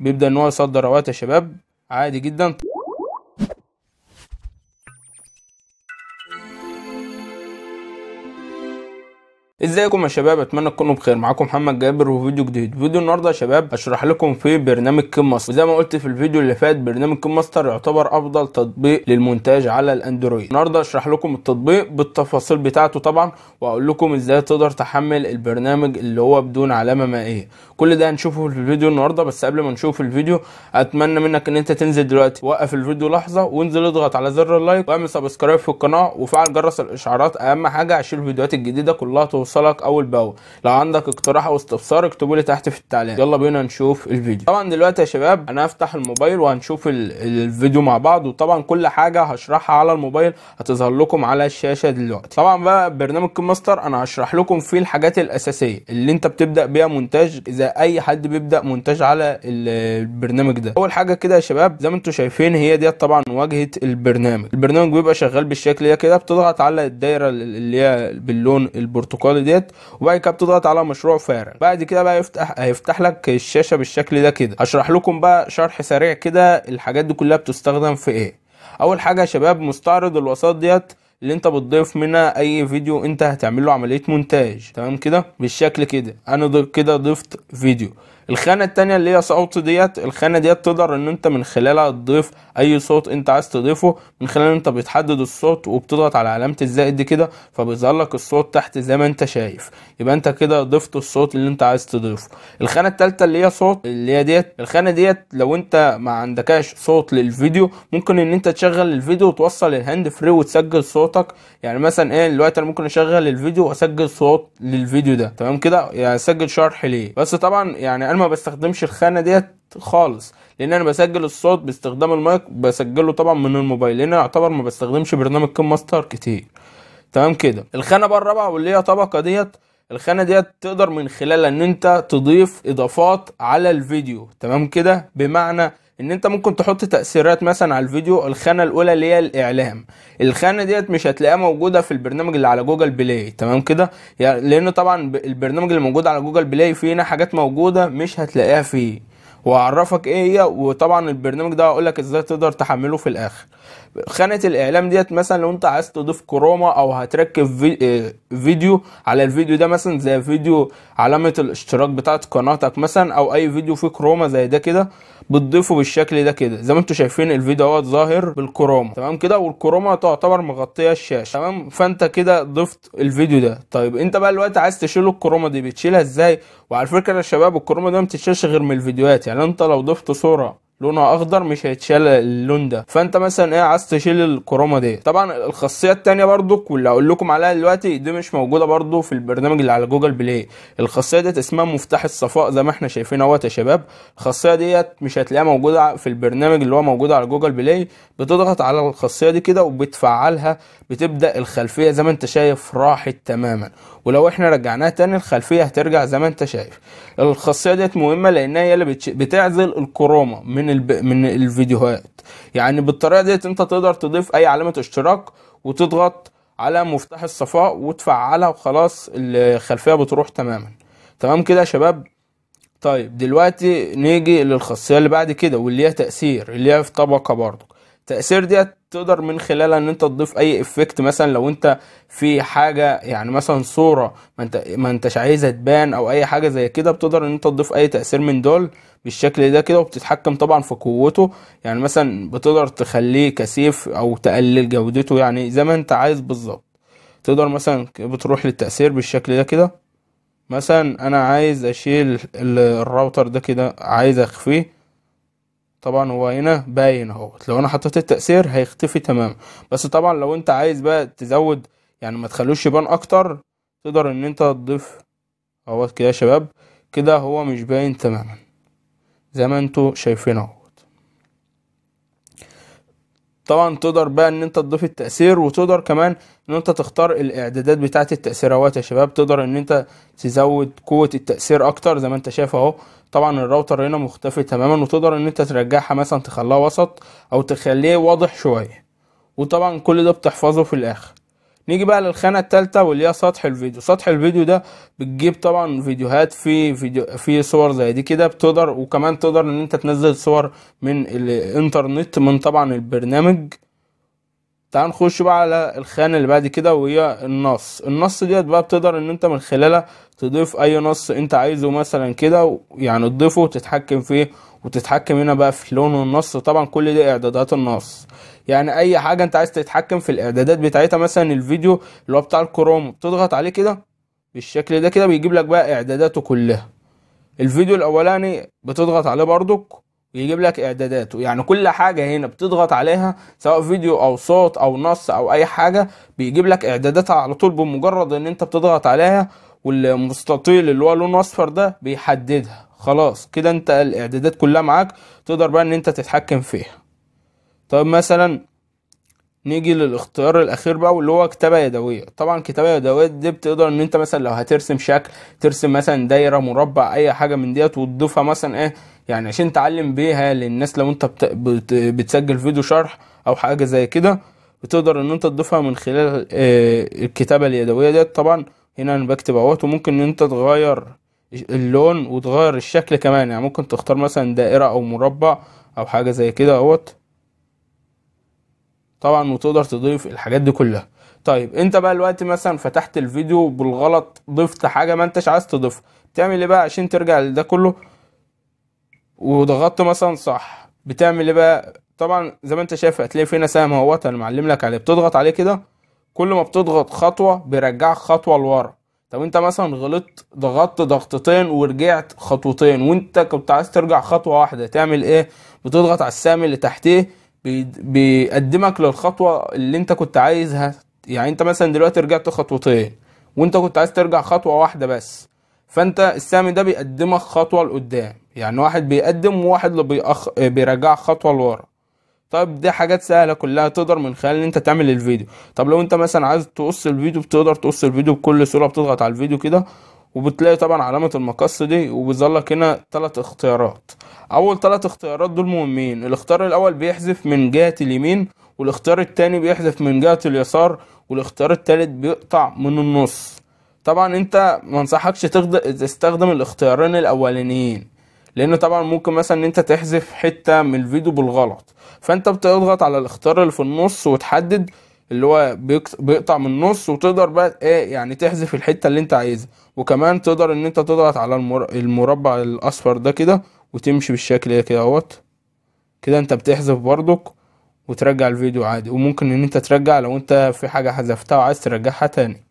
بيبدأ ان هو يصدر اوقات يا شباب عادي جدا ازيكم يا شباب اتمنى تكونوا بخير معاكم محمد جابر وفيديو جديد فيديو النهارده يا شباب هشرح لكم في برنامج كيم ماستر وزي ما قلت في الفيديو اللي فات برنامج كيم ماستر يعتبر افضل تطبيق للمونتاج على الاندرويد النهارده هشرح لكم التطبيق بالتفاصيل بتاعته طبعا واقول لكم ازاي تقدر تحمل البرنامج اللي هو بدون علامه مائيه كل ده هنشوفه في الفيديو النهارده بس قبل ما نشوف الفيديو اتمنى منك ان انت تنزل دلوقتي وقف الفيديو لحظه وانزل اضغط على زر اللايك واعمل سبسكرايب في القناه وفعل جرس الاشعارات اهم حاجه عشان الفيديوهات الجديده كلها توصلك اول باول لو عندك اقتراح او استفسار اكتبه لي تحت في التعليقات يلا بينا نشوف الفيديو طبعا دلوقتي يا شباب انا هفتح الموبايل وهنشوف الفيديو مع بعض وطبعا كل حاجه هشرحها على الموبايل هتظهر لكم على الشاشه دلوقتي طبعا بقى برنامج كيم ماستر انا هشرح لكم فيه الحاجات الاساسيه اللي انت بتبدا بيها مونتاج اذا اي حد بيبدا مونتاج على البرنامج ده اول حاجه كده يا شباب زي ما انتم شايفين هي ديت طبعا واجهه البرنامج البرنامج بيبقى شغال بالشكل ده كده بتضغط على الدايره اللي هي باللون البرتقالي ديت وبعد كده بتضغط على مشروع فعلا بعد كده بقى يفتح هيفتح لك الشاشه بالشكل ده كده هشرح لكم بقى شرح سريع كده الحاجات دي كلها بتستخدم في ايه اول حاجه يا شباب مستعرض الوسائط ديت اللي انت بتضيف منها اي فيديو انت هتعمل له عمليه مونتاج تمام كده بالشكل كده انا كده ضفت فيديو الخانه التانية اللي هي صوت ديت الخانه ديت تقدر ان انت من خلالها تضيف اي صوت انت عايز تضيفه من خلال انت بتحدد الصوت وبتضغط على علامه الزائد دي كده فبيظهر لك الصوت تحت زي ما انت شايف يبقى انت كده ضفت الصوت اللي انت عايز تضيفه الخانه التالتة اللي هي صوت اللي هي ديت الخانه ديت لو انت ما عندكش صوت للفيديو ممكن ان انت تشغل الفيديو وتوصل الهاند فري وتسجل صوتك يعني مثلا ايه دلوقتي انا ممكن اشغل الفيديو واسجل صوت للفيديو ده تمام كده يعني اسجل شرح ليه بس طبعا يعني انا ما بستخدمش الخانه ديت خالص لان انا بسجل الصوت باستخدام المايك بسجله طبعا من الموبايل لان انا اعتبر ما بستخدمش برنامج كيم ماستر كتير تمام كده الخانه بقى الرابعه واللي هي طبقه ديت الخانه ديت تقدر من خلالها ان انت تضيف اضافات على الفيديو تمام كده بمعنى ان انت ممكن تحط تاثيرات مثلا على الفيديو الخانه الاولى اللي هي الاعلام الخانه ديت مش هتلاقيها موجوده في البرنامج اللي على جوجل بلاي تمام كده يعني لان طبعا البرنامج اللي موجود على جوجل بلاي فيه هنا حاجات موجوده مش هتلاقيها فيه واعرفك ايه هي وطبعا البرنامج ده هقولك ازاي تقدر تحمله في الاخر خانه الاعلام ديت مثلا لو انت عايز تضيف كروما او هتركب في آه، فيديو على الفيديو ده مثلا زي فيديو علامه الاشتراك بتاعه قناتك مثلا او اي فيديو فيه كروما زي ده كده بتضيفه بالشكل ده كده زي ما انتم شايفين الفيديو اهوت ظاهر بالكروما تمام كده والكروما تعتبر مغطيه الشاشه تمام فانت كده ضفت الفيديو ده طيب انت بقى دلوقتي عايز تشيل الكروما دي بتشيلها ازاي وعلى فكره يا شباب الكروما ده ما بتتشالش غير من الفيديوهات يعني انت لو ضفت صوره لونها اخضر مش هيتشال اللون ده فانت مثلا ايه عايز تشيل الكرومه دي طبعا الخاصيه الثانيه برضك واللي هقول لكم عليها دلوقتي دي مش موجوده برضو في البرنامج اللي على جوجل بلاي الخاصيه ديت اسمها مفتاح الصفاء زي ما احنا شايفين اهوت يا شباب الخاصيه ديت مش هتلاقيها موجوده في البرنامج اللي هو موجود على جوجل بلاي بتضغط على الخاصيه دي كده وبتفعلها بتبدا الخلفيه زي ما انت شايف راحت تماما ولو احنا رجعناها تاني الخلفيه هترجع زي ما انت شايف الخاصيه ديت مهمه لان هي اللي بتعزل الكرومه من من الب... من الفيديوهات يعني بالطريقه ديت انت تقدر تضيف اي علامه اشتراك وتضغط على مفتاح الصفاء وتفعلها وخلاص الخلفيه بتروح تماما تمام كده يا شباب طيب دلوقتي نيجي للخاصيه اللي بعد كده واللي هي تاثير اللي هي في طبقه برضو تاثير ديت تقدر من خلالها ان انت تضيف اي افكت مثلا لو انت في حاجه يعني مثلا صوره ما انت ما انتش عايزها تبان او اي حاجه زي كده بتقدر ان انت تضيف اي تاثير من دول بالشكل ده كده وبتتحكم طبعا في قوته يعني مثلا بتقدر تخليه كثيف او تقلل جودته يعني زي ما انت عايز بالظبط تقدر مثلا بتروح للتأثير بالشكل ده كده مثلا انا عايز اشيل الراوتر ده كده عايز اخفيه طبعا هو هنا باين اهو لو انا حطيت التأثير هيختفي تماما بس طبعا لو انت عايز بقى تزود يعني ما تخلوش يبان اكتر تقدر ان انت تضيف اهو كده يا شباب كده هو مش باين تماما زي ما انتوا شايفين اهو طبعا تقدر بقى ان انت تضيف التأثير وتقدر كمان ان انت تختار الاعدادات بتاعة التأثيرات يا شباب تقدر ان انت تزود قوة التأثير اكتر زي ما انت شايف اهو طبعا الراوتر هنا مختفي تماما وتقدر ان انت ترجعها مثلا تخليها وسط او تخليه واضح شوية وطبعا كل ده بتحفظه في الاخر نيجي بقى للخانه التالتة واللي هي سطح الفيديو سطح الفيديو ده بتجيب طبعا فيديوهات في فيديو في صور زي دي كده بتقدر وكمان تقدر ان انت تنزل صور من الانترنت من طبعا البرنامج تعال نخش بقى على الخانة اللي بعد كده وهي النص النص ديت بقى بتقدر ان انت من خلالها تضيف اي نص انت عايزه مثلا كده يعني تضيفه وتتحكم فيه وتتحكم هنا بقى في لون النص طبعا كل دي اعدادات النص يعني اي حاجة انت عايز تتحكم في الاعدادات بتاعتها مثلا الفيديو اللي هو بتاع الكروم بتضغط عليه كده بالشكل ده كده بيجيب لك بقى اعداداته كلها الفيديو الاولاني بتضغط عليه برضك بيجيب لك اعداداته يعني كل حاجه هنا بتضغط عليها سواء فيديو او صوت او نص او اي حاجه بيجيب لك اعداداتها على طول بمجرد ان انت بتضغط عليها والمستطيل اللي هو لونه اصفر ده بيحددها خلاص كده انت الاعدادات كلها معاك تقدر بقى ان انت تتحكم فيها طب مثلا نيجي للاختيار الاخير بقى واللي هو كتابه يدويه طبعا كتابه يدويه دي بتقدر ان انت مثلا لو هترسم شكل ترسم مثلا دايره مربع اي حاجه من ديت وتضيفها مثلا ايه يعني عشان تعلم بيها للناس لو انت بت... بتسجل فيديو شرح او حاجه زي كده بتقدر ان انت تضيفها من خلال آه، الكتابه اليدويه ديت طبعا هنا انا بكتب اهوت وممكن ان انت تغير اللون وتغير الشكل كمان يعني ممكن تختار مثلا دائره او مربع او حاجه زي كده اهوت طبعا وتقدر تضيف الحاجات دي كلها طيب انت بقى دلوقتي مثلا فتحت الفيديو بالغلط ضفت حاجه ما انتش عايز تضيفها تعمل ايه بقى عشان ترجع لده كله وضغطت مثلا صح بتعمل ايه بقى طبعا زي ما انت شايف هتلاقي في هنا سهم اهوت انا معلم لك عليه بتضغط عليه كده كل ما بتضغط خطوه بيرجعك خطوه لورا طب انت مثلا غلطت ضغطت ضغطتين ورجعت خطوتين وانت كنت عايز ترجع خطوه واحده تعمل ايه بتضغط على السهم اللي تحتيه بيقدمك للخطوه اللي انت كنت عايزها يعني انت مثلا دلوقتي رجعت خطوتين وانت كنت عايز ترجع خطوه واحده بس فانت السهم ده بيقدمك خطوه لقدام يعني واحد بيقدم وواحد اللي بيأخ... بيرجع خطوه لورا طيب دي حاجات سهله كلها تقدر من خلال ان انت تعمل الفيديو طب لو انت مثلا عايز تقص الفيديو بتقدر تقص الفيديو بكل سهوله بتضغط على الفيديو كده وبتلاقي طبعا علامه المقص دي وبيظهر لك هنا ثلاث اختيارات اول ثلاث اختيارات دول مهمين الاختيار الاول بيحذف من جهه اليمين والاختيار التاني بيحذف من جهه اليسار والاختيار التالت بيقطع من النص طبعا انت منصحكش تستخدم الاختيارين الاولانيين لان طبعا ممكن مثلا ان انت تحذف حته من الفيديو بالغلط فانت بتضغط على الاختيار اللي في النص وتحدد اللي هو بيقطع من النص وتقدر بقى ايه يعني تحذف الحته اللي انت عايزها وكمان تقدر ان انت تضغط على المربع الاصفر ده كده وتمشي بالشكل ده كده اهوت كده انت بتحذف برضك وترجع الفيديو عادي وممكن ان انت ترجع لو انت في حاجه حذفتها وعايز ترجعها تاني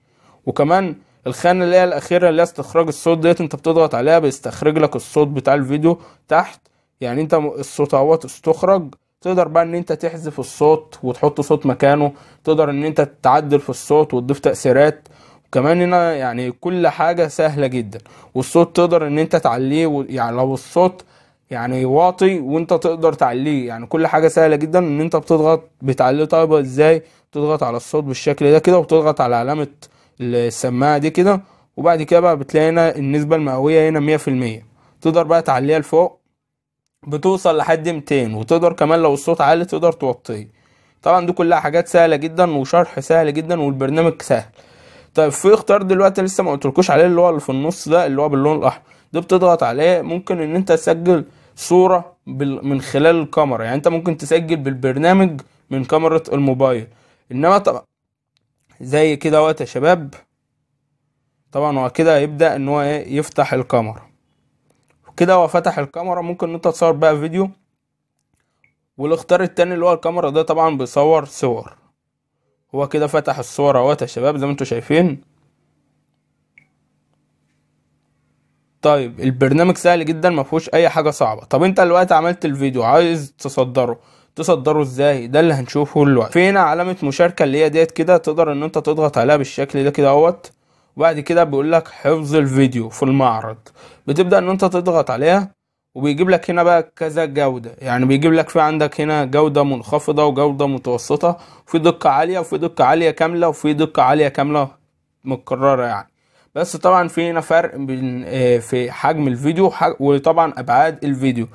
وكمان الخانه اللي هي الاخيره اللي هي استخراج الصوت ديت انت بتضغط عليها بيستخرج لك الصوت بتاع الفيديو تحت يعني انت الصوت اهوت استخرج تقدر بقى ان انت تحذف الصوت وتحط صوت مكانه تقدر ان انت تعدل في الصوت وتضيف تاثيرات وكمان هنا يعني كل حاجه سهله جدا والصوت تقدر ان انت تعليه يعني لو الصوت يعني واطي وانت تقدر تعليه يعني كل حاجه سهله جدا ان انت بتضغط بتعليه طيب ازاي تضغط على الصوت بالشكل ده كده وتضغط على علامه السماعه دي كده وبعد كده بقى بتلاقي هنا النسبه المئويه هنا مية في المية تقدر بقى تعليها لفوق بتوصل لحد 200 وتقدر كمان لو الصوت عالي تقدر توطيه طبعا دي كلها حاجات سهله جدا وشرح سهل جدا والبرنامج سهل طيب في اختيار دلوقتي لسه ما قلتلكوش عليه اللي هو اللي في النص ده اللي هو باللون الاحمر ده بتضغط عليه ممكن ان انت تسجل صوره من خلال الكاميرا يعني انت ممكن تسجل بالبرنامج من كاميرا الموبايل انما طبعا زي كده وقت يا شباب طبعا هو كده هيبدأ ان هو ايه يفتح الكاميرا كده هو فتح الكاميرا ممكن انت تصور بقى فيديو والاختيار التاني اللي هو الكاميرا ده طبعا بيصور صور هو كده فتح الصور اهوت يا شباب زي ما انتوا شايفين طيب البرنامج سهل جدا ما فيهوش اي حاجه صعبه طب انت دلوقتي عملت الفيديو عايز تصدره تصدره ازاي ده اللي هنشوفه دلوقتي في هنا علامه مشاركه اللي هي ديت كده تقدر ان انت تضغط عليها بالشكل ده كده اهوت وبعد كده بيقول لك حفظ الفيديو في المعرض بتبدا ان انت تضغط عليها وبيجيب لك هنا بقى كذا جودة يعني بيجيب لك في عندك هنا جودة منخفضة وجودة متوسطة وفي دقة عالية وفي دقة عالية كاملة وفي دقة عالية كاملة متكررة يعني بس طبعا في هنا فرق بين آه، في حجم الفيديو وطبعا ابعاد الفيديو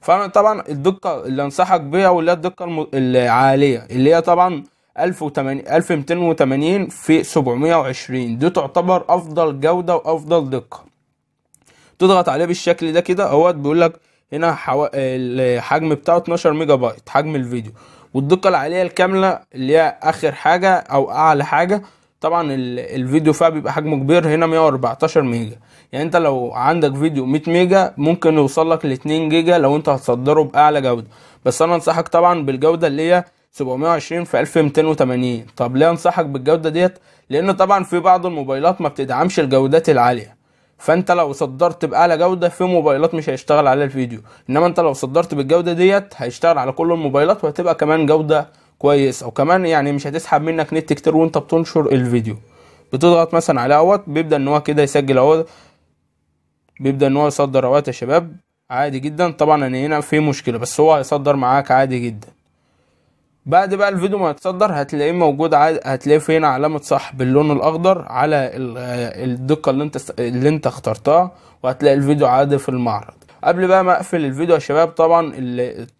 فانا طبعا الدقه اللي انصحك بيها واللي هي الدقه العاليه اللي هي طبعا 1280 في 720 دي تعتبر افضل جوده وافضل دقه تضغط عليه بالشكل ده كده اهوت بيقول لك هنا حو... الحجم بتاعه 12 ميجا بايت حجم الفيديو والدقه العاليه الكامله اللي هي اخر حاجه او اعلى حاجه طبعا الفيديو فيها بيبقى حجمه كبير هنا 114 ميجا يعني انت لو عندك فيديو 100 ميجا ممكن يوصل لك ل 2 جيجا لو انت هتصدره باعلى جوده بس انا انصحك طبعا بالجوده اللي هي 720 في 1280 طب ليه انصحك بالجوده ديت لان طبعا في بعض الموبايلات ما بتدعمش الجودات العاليه فانت لو صدرت باعلى جوده في موبايلات مش هيشتغل على الفيديو انما انت لو صدرت بالجوده ديت هيشتغل على كل الموبايلات وهتبقى كمان جوده كويس او كمان يعني مش هتسحب منك نت كتير وانت بتنشر الفيديو بتضغط مثلا على اهوت بيبدا ان هو كده يسجل اهوت بيبدا ان هو يصدر اوقات يا شباب عادي جدا طبعا انا هنا في مشكله بس هو هيصدر معاك عادي جدا بعد بقى الفيديو ما يتصدر هتلاقيه موجود عادي هتلاقيه في هنا علامه صح باللون الاخضر على آه، الدقه اللي انت اللي انت اخترتها وهتلاقي الفيديو عادي في المعرض قبل بقى ما اقفل الفيديو يا شباب طبعا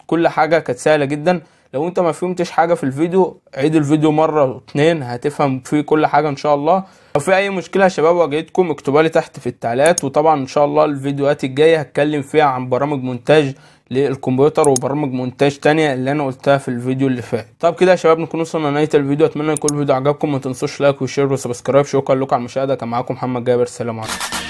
كل حاجه كانت سهله جدا لو انت ما فهمتش حاجه في الفيديو عيد الفيديو مره واتنين هتفهم فيه كل حاجه ان شاء الله لو في اي مشكله يا شباب واجهتكم اكتبوا لي تحت في التعليقات وطبعا ان شاء الله الفيديوهات الجايه هتكلم فيها عن برامج مونتاج للكمبيوتر وبرامج مونتاج تانية اللي انا قلتها في الفيديو اللي فات طب كده يا شباب نكون وصلنا لنهايه الفيديو اتمنى يكون الفيديو عجبكم ما تنسوش لايك وشير وسبسكرايب شكرا لكم على المشاهده كان معاكم محمد جابر سلام عليكم